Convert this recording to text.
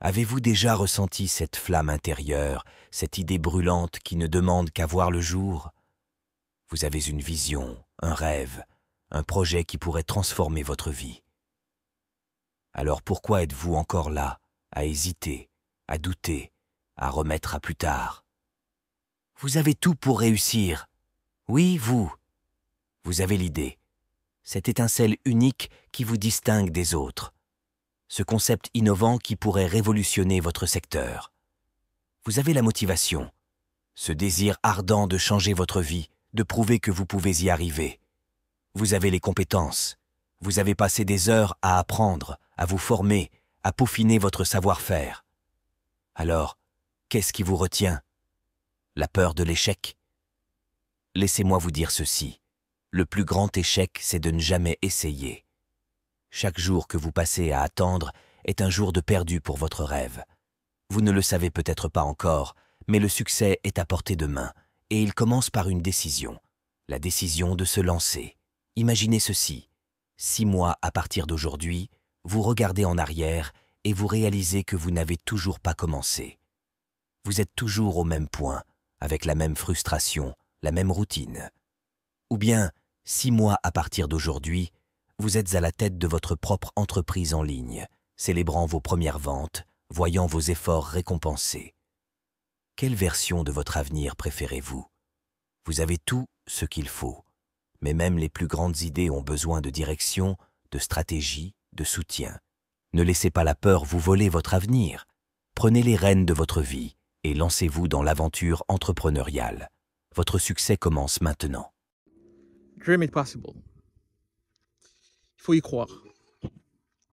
Avez-vous déjà ressenti cette flamme intérieure, cette idée brûlante qui ne demande qu'à voir le jour Vous avez une vision, un rêve, un projet qui pourrait transformer votre vie. Alors pourquoi êtes-vous encore là, à hésiter, à douter, à remettre à plus tard Vous avez tout pour réussir. Oui, vous. Vous avez l'idée, cette étincelle unique qui vous distingue des autres ce concept innovant qui pourrait révolutionner votre secteur. Vous avez la motivation, ce désir ardent de changer votre vie, de prouver que vous pouvez y arriver. Vous avez les compétences, vous avez passé des heures à apprendre, à vous former, à peaufiner votre savoir-faire. Alors, qu'est-ce qui vous retient La peur de l'échec Laissez-moi vous dire ceci. Le plus grand échec, c'est de ne jamais essayer. Chaque jour que vous passez à attendre est un jour de perdu pour votre rêve. Vous ne le savez peut-être pas encore, mais le succès est à portée de main, et il commence par une décision. La décision de se lancer. Imaginez ceci. Six mois à partir d'aujourd'hui, vous regardez en arrière et vous réalisez que vous n'avez toujours pas commencé. Vous êtes toujours au même point, avec la même frustration, la même routine. Ou bien, six mois à partir d'aujourd'hui, vous êtes à la tête de votre propre entreprise en ligne, célébrant vos premières ventes, voyant vos efforts récompensés. Quelle version de votre avenir préférez-vous Vous avez tout ce qu'il faut, mais même les plus grandes idées ont besoin de direction, de stratégie, de soutien. Ne laissez pas la peur vous voler votre avenir. Prenez les rênes de votre vie et lancez-vous dans l'aventure entrepreneuriale. Votre succès commence maintenant. Dream it possible. 得信。